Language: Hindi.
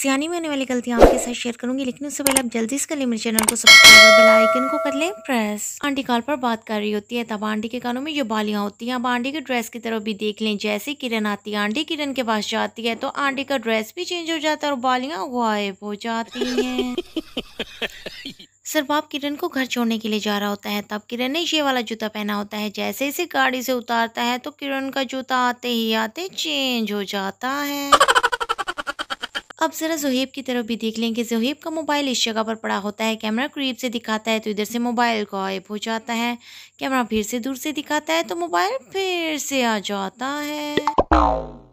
सियानी में होने वाली गलतियाँ आपके साथ शेयर करूंगी लेकिन उससे पहले आप जल्दी से कर ले मेरे चैनल को सब्सक्राइब और आइकन को कर लें प्रेस आंटी कॉल पर बात कर रही होती है तब आंटी के कानों में जो बालियाँ होती हैं अब आंटी के ड्रेस की तरफ भी देख लें जैसे किरण आती है आंटी किरण के पास जाती है तो आंटी का ड्रेस भी चेंज हो जाता है और बालियाँ गायब हो जाती सर सरबाब किरण को घर छोड़ने के लिए जा रहा होता है तब किरण ने ये वाला जूता पहना होता है जैसे इसे गाड़ी से उतारता है तो किरण का जूता आते ही आते चेंज हो जाता है अब ज़रा जोहेब की तरफ भी देख लें कि जोहेब का मोबाइल इस जगह पर पड़ा होता है कैमरा करीब से दिखाता है तो इधर से मोबाइल गायब हो जाता है कैमरा फिर से दूर से दिखाता है तो मोबाइल फिर से आ जाता है